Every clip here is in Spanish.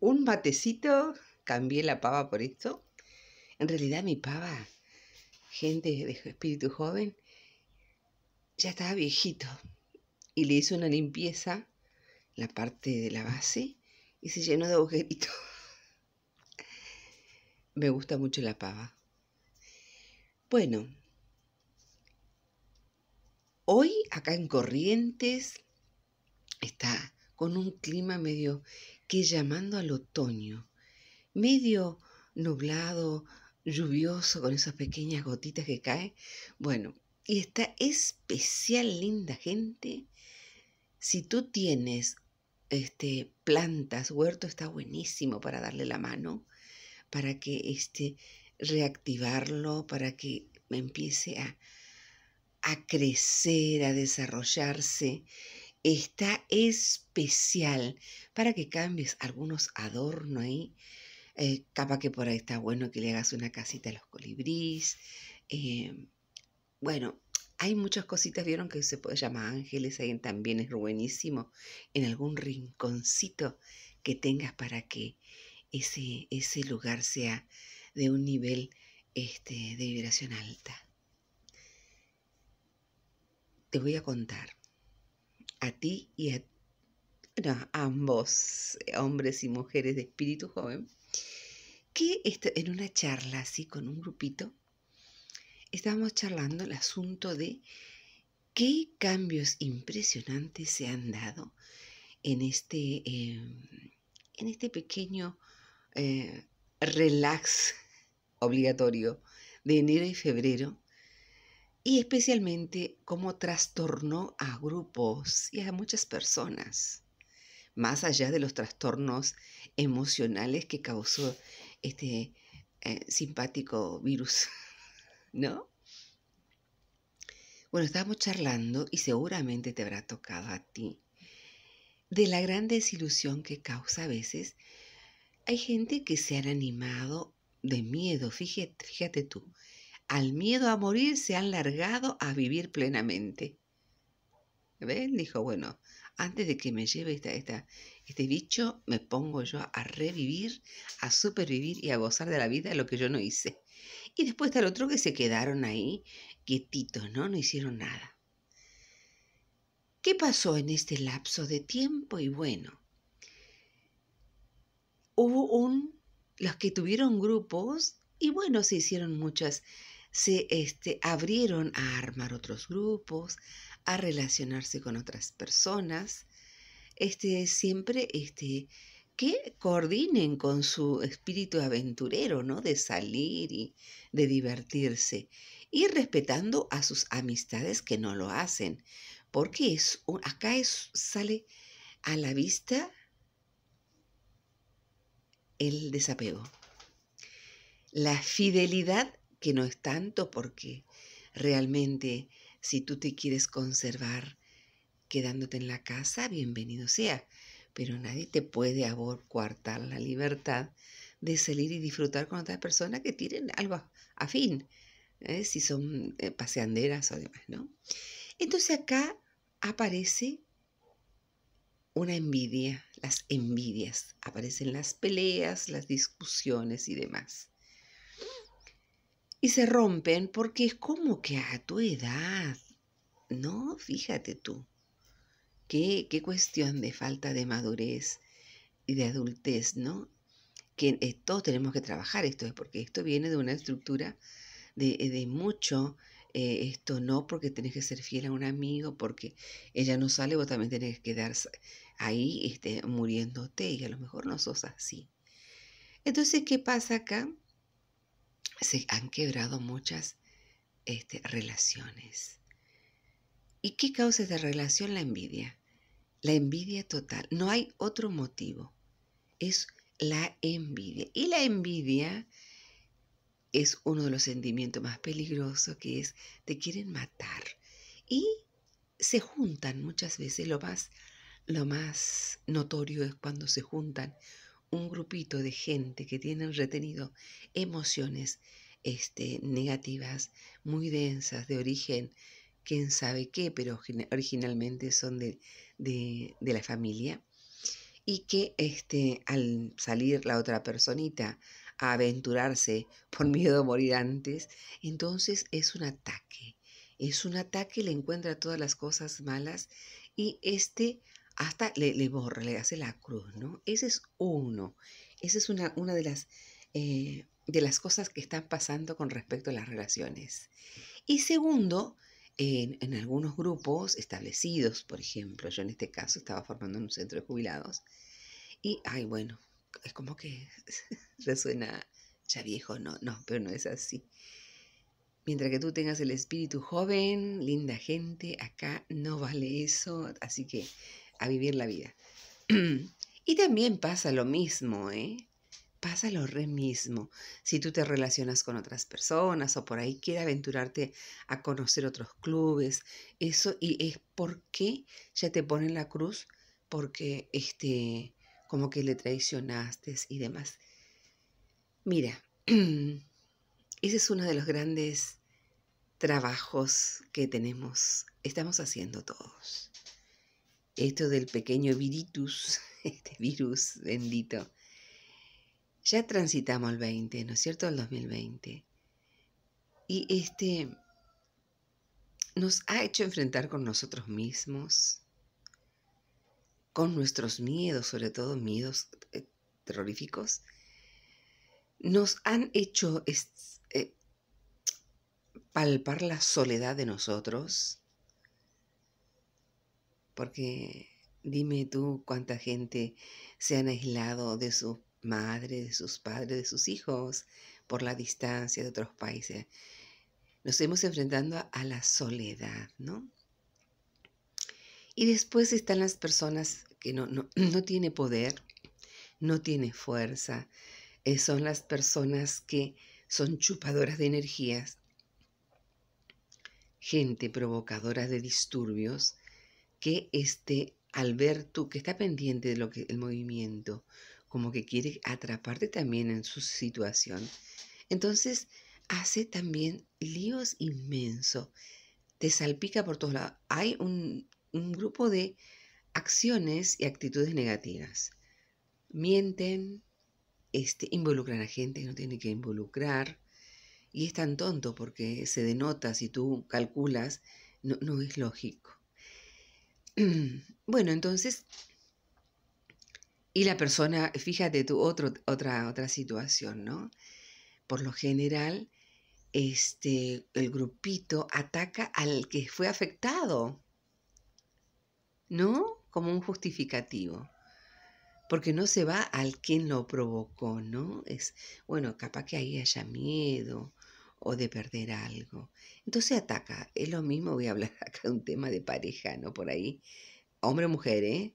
un matecito, cambié la pava por esto. En realidad mi pava, gente de espíritu joven, ya estaba viejito y le hice una limpieza, la parte de la base, y se llenó de agujeritos. Me gusta mucho la pava. Bueno, hoy acá en Corrientes está con un clima medio que llamando al otoño, medio nublado, lluvioso, con esas pequeñas gotitas que caen, bueno, y está especial linda gente. Si tú tienes este, plantas, huerto está buenísimo para darle la mano, para que este, reactivarlo, para que empiece a, a crecer, a desarrollarse. Está especial para que cambies algunos adornos ahí. Eh, capaz que por ahí está bueno que le hagas una casita a los colibríes. Em, bueno, hay muchas cositas, vieron que se puede llamar ángeles, ahí también es buenísimo, en algún rinconcito que tengas para que ese, ese lugar sea de un nivel este, de vibración alta. Te voy a contar a ti y a bueno, ambos eh, hombres y mujeres de espíritu joven, que este, en una charla así con un grupito, estábamos charlando el asunto de qué cambios impresionantes se han dado en este, eh, en este pequeño eh, relax obligatorio de enero y febrero, y especialmente cómo trastornó a grupos y a muchas personas más allá de los trastornos emocionales que causó este eh, simpático virus, ¿no? Bueno, estábamos charlando y seguramente te habrá tocado a ti de la gran desilusión que causa a veces. Hay gente que se han animado de miedo, fíjate, fíjate tú, al miedo a morir se han largado a vivir plenamente. ¿Ven? Dijo, bueno, antes de que me lleve esta, este bicho, me pongo yo a revivir, a supervivir y a gozar de la vida lo que yo no hice. Y después está el otro que se quedaron ahí quietitos, ¿no? No hicieron nada. ¿Qué pasó en este lapso de tiempo? Y bueno, hubo un, los que tuvieron grupos y bueno, se hicieron muchas, se este, abrieron a armar otros grupos, a relacionarse con otras personas, este, siempre este, que coordinen con su espíritu aventurero, ¿no? De salir y de divertirse. Y respetando a sus amistades que no lo hacen, porque es acá es, sale a la vista el desapego. La fidelidad, que no es tanto porque realmente si tú te quieres conservar quedándote en la casa, bienvenido sea, pero nadie te puede abortar la libertad de salir y disfrutar con otras personas que tienen algo afín, ¿eh? si son eh, paseanderas o demás, ¿no? Entonces acá aparece una envidia, las envidias, aparecen las peleas, las discusiones y demás y se rompen porque es como que a tu edad, ¿no? Fíjate tú, qué, qué cuestión de falta de madurez y de adultez, ¿no? Que eh, todos tenemos que trabajar esto, es porque esto viene de una estructura de, eh, mucho, eh, esto no, porque tenés que ser fiel a un amigo, porque ella no sale, vos también tenés que quedarse ahí este, muriéndote y a lo mejor no sos así. Entonces, ¿qué pasa acá? se han quebrado muchas este, relaciones. ¿Y qué causa esta relación? La envidia. La envidia total. No hay otro motivo. Es la envidia. Y la envidia es uno de los sentimientos más peligrosos que es te quieren matar. Y se juntan muchas veces. Lo más, lo más notorio es cuando se juntan un grupito de gente que tienen retenido emociones este, negativas muy densas de origen, quién sabe qué, pero originalmente son de, de, la familia, y que este, al salir la otra personita a aventurarse por miedo a morir antes, entonces es un ataque. Es un ataque, le encuentra todas las cosas malas y este hasta le, borra, le hace la cruz, ¿no? Ese es uno, esa es una, una de, las, eh, de las cosas que están pasando con respecto a las relaciones. Y segundo, en, en, algunos grupos establecidos, por ejemplo, yo en este caso estaba formando en un centro de jubilados, y, ay, bueno, es como que resuena ya viejo, no, no, pero no es así. Mientras que tú tengas el espíritu joven, linda gente, acá no vale eso, así que a vivir la vida. y también pasa lo mismo, ¿eh? Pasa lo re mismo. Si tú te relacionas con otras personas o por ahí quieres aventurarte a conocer otros clubes, eso y es porque ya te ponen la cruz, porque este, como que le traicionaste y demás. Mira, ese es uno de los grandes trabajos que tenemos, estamos haciendo todos esto del pequeño virus, este virus bendito. Ya transitamos el 20, ¿no es cierto? El 2020. Y este nos ha hecho enfrentar con nosotros mismos, con nuestros miedos, sobre todo miedos eh, terroríficos. Nos han hecho eh, palpar la soledad de nosotros porque dime tú cuánta gente se han aislado de su madre, de sus padres, de sus hijos por la distancia de otros países. Nos hemos enfrentando a, la soledad, ¿no? Y después están las personas que no, tienen tiene poder, no tiene fuerza, eh, son las personas que son chupadoras de energías, gente provocadora de disturbios, que este, al ver tú que está pendiente de lo que el movimiento, como que quiere atraparte también en su situación, entonces hace también líos inmenso te salpica por todos lados. Hay un, grupo de acciones y actitudes negativas. Mienten, este, involucran a gente que no tiene que involucrar. Y es tan tonto porque se denota si tú calculas, no es lógico. bueno, entonces, y la persona, fíjate tu otro, otra, otra situación, ¿no? Por lo general, este, el grupito ataca al que fue afectado, ¿no? Como un justificativo porque no se va al quien lo provocó, ¿no? Es, bueno, capaz que ahí haya miedo, o de perder algo. Entonces ataca. Es lo mismo, voy a hablar acá de un tema de pareja, ¿no? Por ahí. Hombre o mujer, ¿eh?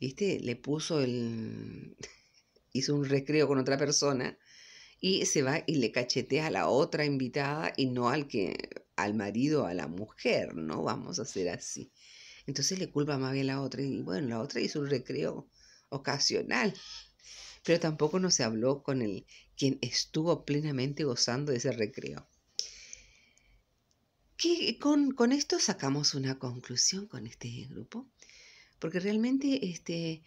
¿Viste? Le puso el... hizo un recreo con otra persona y se va y le cachetea a la otra invitada y no al que al marido, a la mujer, ¿no? Vamos a hacer así. Entonces le culpa más bien a la otra y bueno, la otra hizo un recreo ocasional, pero tampoco no se habló con el quien estuvo plenamente gozando de ese recreo. con, esto sacamos una conclusión con este grupo, porque realmente este,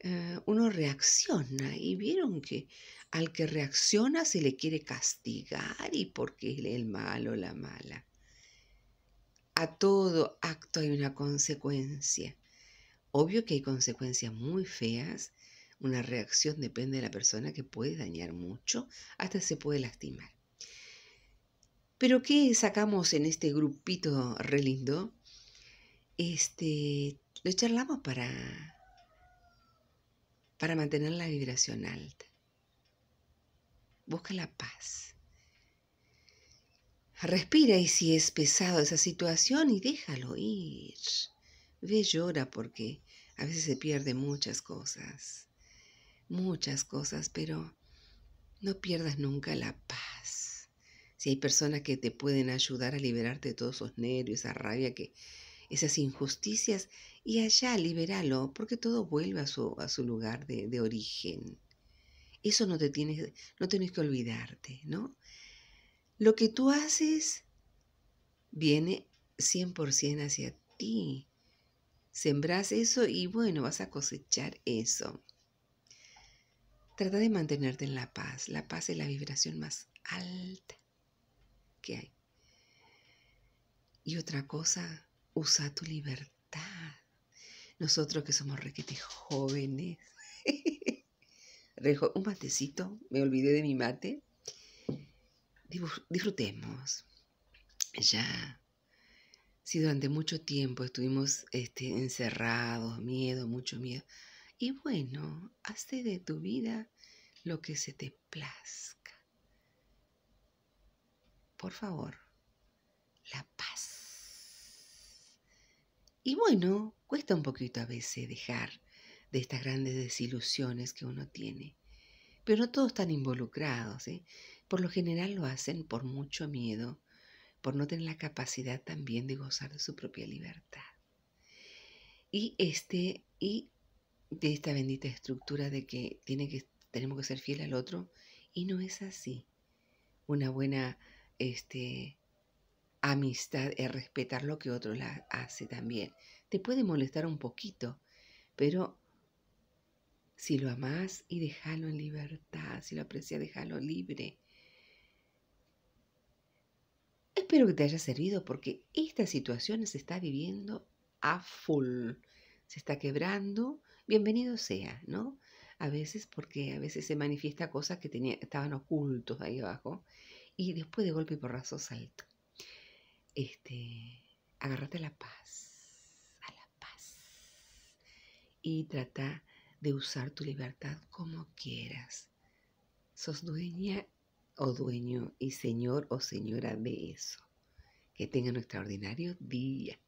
eh, uno reacciona y vieron que al que reacciona se le quiere castigar y porque es el malo, la mala. A todo acto hay una consecuencia. Obvio que hay consecuencias muy feas una reacción depende de la persona que puede dañar mucho, hasta se puede lastimar. Pero ¿qué sacamos en este grupito re lindo? Este, lo charlamos para, para mantener la vibración alta. Busca la paz. Respira y si es pesado esa situación y déjalo ir. Ve, llora porque a veces se pierde muchas cosas muchas cosas, pero no pierdas nunca la paz. Si hay personas que te pueden ayudar a liberarte de todos esos nervios, esa rabia, que, esas injusticias, y allá libéralo porque todo vuelve a su, a su lugar de, origen. Eso no te tienes, no tienes que olvidarte, ¿no? Lo que tú haces viene 100% hacia ti. Sembrás eso y bueno, vas a cosechar eso. Trata de mantenerte en la paz. La paz es la vibración más alta que hay. Y otra cosa, usa tu libertad. Nosotros que somos requetes jóvenes. Un matecito, me olvidé de mi mate. Disfrutemos. Ya. Si durante mucho tiempo estuvimos este, encerrados, miedo, mucho miedo, y bueno, hazte de tu vida lo que se te plazca. Por favor, la paz. Y bueno, cuesta un poquito a veces dejar de estas grandes desilusiones que uno tiene, pero no todos están involucrados. ¿eh? Por lo general lo hacen por mucho miedo, por no tener la capacidad también de gozar de su propia libertad. Y este, y de esta bendita estructura de que, tiene que tenemos que ser fiel al otro y no es así. Una buena este, amistad es respetar lo que otro la hace también. Te puede molestar un poquito, pero si lo amas y déjalo en libertad, si lo aprecias, déjalo libre. Espero que te haya servido porque esta situación se está viviendo a full. Se está quebrando bienvenido sea, ¿no? A veces porque a veces se manifiesta cosas que tenía, estaban ocultos ahí abajo y después de golpe y porrazo salto. Este, agárrate a la paz, a la paz y trata de usar tu libertad como quieras. Sos dueña o dueño y señor o señora de eso. Que tengan un extraordinario día.